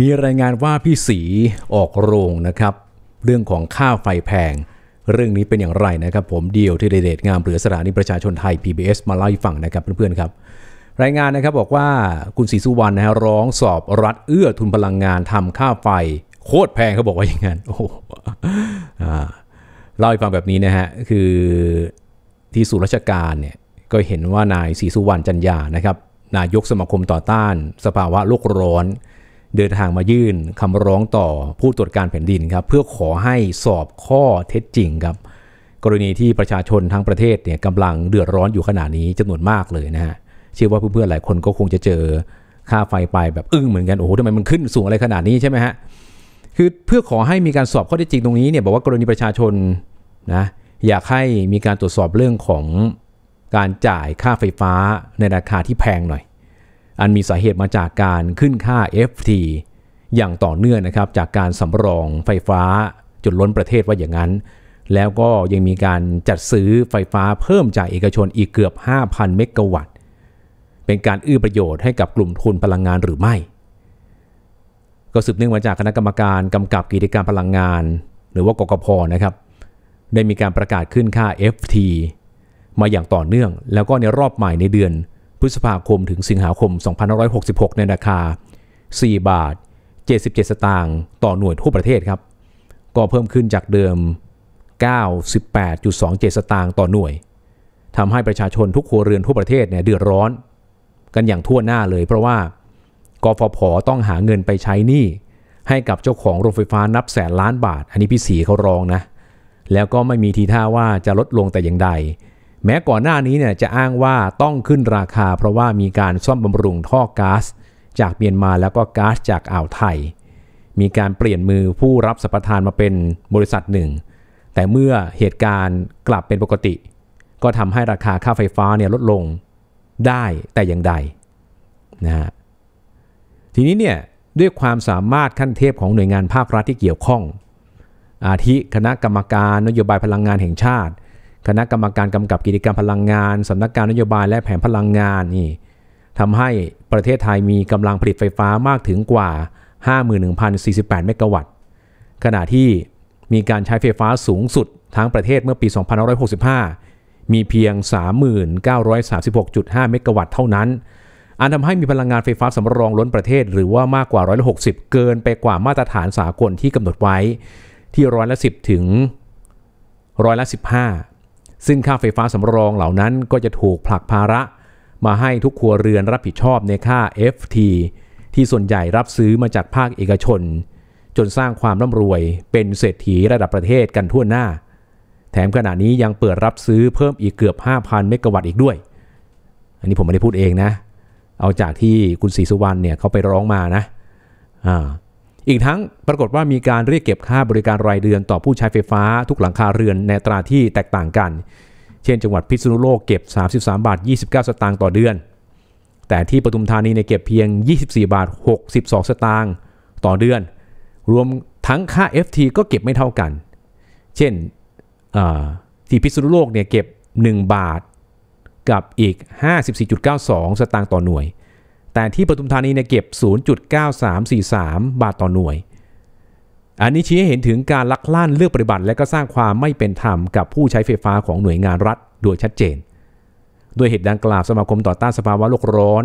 มีรายงานว่าพี่สีออกโรงนะครับ เรื่องของค่าไฟแพง เรื่องนี้เป็นอย่างไรนะครับ ผมเดียวที่เดดงามเหลือสถานีประชาชนไทย PBS มาเล่าให้ฟังนะครับเพื่อนๆครับ รายงานนะครับบอกว่าคุณศรีสุวรรณนะฮะร้องสอบรัฐเอื้อทุนพลังงานทำค่าไฟ โคตรแพงเขาบอกว่าอย่างนั้นโอ้เล่าให้ฟังแบบนี้นะฮะคือที่สุราชการเนี่ยก็เห็นว่านายศรีสุวรรณจันยานะครับ นายกสมาคมต่อต้านสภาวะโลกร้อนเดินทางมายื่น คำร้องต่อผู้ตรวจการแผ่นดินครับ เพื่อขอให้สอบข้อเท็จจริงครับกรณีที่ประชาชนทั้งประเทศเนี่ยกำลังเดือดร้อนอยู่ขนาดนี้จำนวนมากเลยนะฮะ เชื่อว่าเพื่อนๆหลายคนก็คงจะเจอค่าไฟไปแบบอึ้งเหมือนกัน โอ้โหทำไมมันขึ้นสูงอะไรขนาดนี้ใช่ไหมฮะคือเพื่อขอให้มีการสอบข้อเท็จจริงตรงนี้เนี่ยบอกว่ากรณีประชาชนนะอยากให้มีการตรวจสอบเรื่องของการจ่ายค่าไฟฟ้าในราคาที่แพงหน่อยอันมีสาเหตุมาจากการขึ้นค่า FT อย่างต่อเนื่องนะครับจากการสำรองไฟฟ้าจนล้นประเทศว่าอย่างนั้น แล้วก็ยังมีการจัดซื้อไฟฟ้าเพิ่มจากเอกชนอีกเกือบ 5,000 เมกะวัตต์ เป็นการอื้อประโยชน์ให้กับกลุ่มทุนพลังงานหรือไม่ ก็สืบเนื่องมาจากคณะกรรมการกำกับกิจการพลังงาน หรือว่ากกพนะครับ ได้มีการประกาศขึ้นค่า FT มาอย่างต่อเนื่อง แล้วก็ในรอบใหม่ในเดือนพฤษภาคมถึงสิงหาคม 2566 ในราคา 4 บาท 77 สตางค์ ต่อหน่วยทั่วประเทศครับ ก็เพิ่มขึ้นจากเดิม 98.27 สตางค์ ต่อหน่วย ทำให้ประชาชนทุกครัวเรือนทั่วประเทศเนี่ยเดือดร้อน กันอย่างทั่วหน้าเลย เพราะว่า กฟผ ต้องหาเงินไปใช้หนี้ให้กับเจ้าของโรงไฟฟ้านับแสนล้านบาท อันนี้พี่สีเขาร้องนะ แล้วก็ไม่มีทีท่าว่าจะลดลงแต่อย่างใดแม้ก่อนหน้านี้เนี่ยจะอ้างว่าต้องขึ้นราคา เพราะว่ามีการซ่อมบำรุงท่อก๊าซจากเมียนมาแล้วก็ก๊าซจากอ่าวไทย มีการเปลี่ยนมือผู้รับสัมปทานมาเป็นบริษัทหนึ่ง แต่เมื่อเหตุการณ์กลับเป็นปกติ ก็ทำให้ราคาค่าไฟฟ้าเนี่ยลดลงได้แต่อย่างใดนะฮะทีนี้เนี่ยด้วยความสามารถขั้นเทพของหน่วยงานภาครัฐที่เกี่ยวข้อง อาทิคณะกรรมการนโยบายพลังงานแห่งชาติคณะกรรมการกำกับกิจการพลังงาน สำนักการนโยบาย และแผนพลังงานนี่ทำให้ประเทศไทยมีกำลังผลิตไฟฟ้ามากถึงกว่า 51,048เมกะวัตต์ ขณะที่มีการใช้ไฟฟ้าสูงสุดทั้งประเทศเมื่อปี 2565 มีเพียง 3936.5เมกะวัตต์เท่านั้น อันทำให้มีพลังงานไฟฟ้าสำรองล้นประเทศหรือว่ามากกว่า 160เกินไปกว่ามาตรฐานสากลที่กำหนดไว้ที่ร้อยละ10ถึงร้อยละ15ซึ่งค่าไฟฟ้าสำรองเหล่านั้นก็จะถูกผลักภาระมาให้ทุกครัวเรือนรับผิดชอบในค่า FT ที่ส่วนใหญ่รับซื้อมาจากภาคเอกชน จนสร้างความร่ำรวยเป็นเศรษฐีระดับประเทศกันทั่วหน้า แถมขณะนี้ยังเปิดรับซื้อเพิ่มอีกเกือบ 5,000 เมกะวัตต์อีกด้วย อันนี้ผมไม่ได้พูดเองนะ เอาจากที่คุณศรีสุวรรณเนี่ยเขาไปร้องมานะอ่าอีกทั้งปรากฏว่ามีการเรียกเก็บค่าบริการรายเดือนต่อผู้ใช้ไฟฟ้าทุกหลังคาเรือนในตราที่แตกต่างกัน เช่น จังหวัดพิษณุโลกเก็บ 33บาท29 สตางค์ต่อเดือน แต่ที่ปทุมธานีในเก็บเพียง 24บาท62 สตางค์ต่อเดือน รวมทั้งค่า FT ก็เก็บไม่เท่ากัน เช่นที่พิษณุโลกเนี่ยเก็บ 1 บาท กับอีก54.92 สตางค์ต่อหน่วยแต่ที่ปทุมธานีเนี่ยเก็บ 0.9343 บาทต่อหน่วย อันนี้ชี้ให้เห็นถึงการลักลั่นเลือกปฏิบัติ และก็สร้างความไม่เป็นธรรมกับผู้ใช้ไฟฟ้าของหน่วยงานรัฐโดยชัดเจน ด้วยเหตุดังกล่าวสมาคมต่อต้านสภาวะโลกร้อน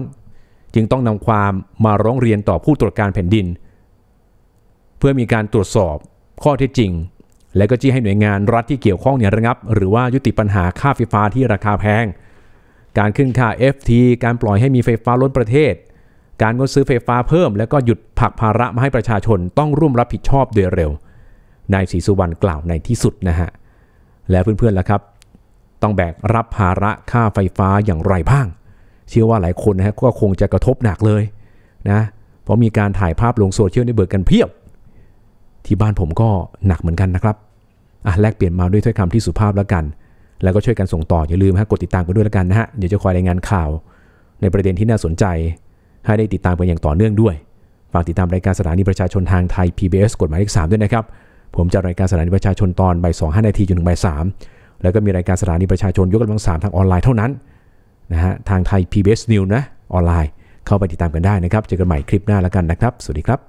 จึงต้องนำความมาร้องเรียนต่อผู้ตรวจการแผ่นดิน เพื่อมีการตรวจสอบข้อเท็จจริง และก็จี้ให้หน่วยงานรัฐที่เกี่ยวข้องเนี่ยระงับหรือว่ายุติปัญหาค่าไฟฟ้าที่ราคาแพงการขึ้นค่า FT การปล่อยให้มีไฟฟ้าล้นประเทศ การงดซื้อไฟฟ้าเพิ่ม และก็หยุดผักภาระมาให้ประชาชนต้องร่วมรับผิดชอบโดยเร็วนายศรีสุวรรณกล่าวในที่สุดนะฮะและเพื่อนๆล่ะครับ ต้องแบกรับภาระค่าไฟฟ้าอย่างไรบ้าง เชื่อว่าหลายคนนะฮะก็คงจะกระทบหนักเลยนะเพราะมีการถ่ายภาพลงโซเชียลในเบิร์กันเพียบที่บ้านผมก็หนักเหมือนกันนะครับอ่ะแลกเปลี่ยนมาด้วยถ้อยคำที่สุภาพแล้วกันแล้วก็ช่วยกันส่งต่ออย่าลืมฮะกดติดตามกันด้วยแล้วกันนะฮะเดี๋ยวจะคอยรายงานข่าว ในประเด็นที่น่าสนใจ ให้ได้ติดตามกันอย่างต่อเนื่องด้วยฝากติดตามรายการสถานีประชาชนทางไทย PBS กฎหมายเลขสด้วยนะครับผมจะรายการสถานีประชาชนตอนบ่ายสองห้านาทีจนถึงบ่ายสามแล้วก็มีรายการสถานีประชาชนยกกำลังสามทางออนไลน์เท่านั้นนะฮะทางไทย PBS News นะออนไลน์เข้าไปติดตามกันได้นะครับเจอกันใหม่คลิปหน้าแล้วกันนะครับสวัสดีครับ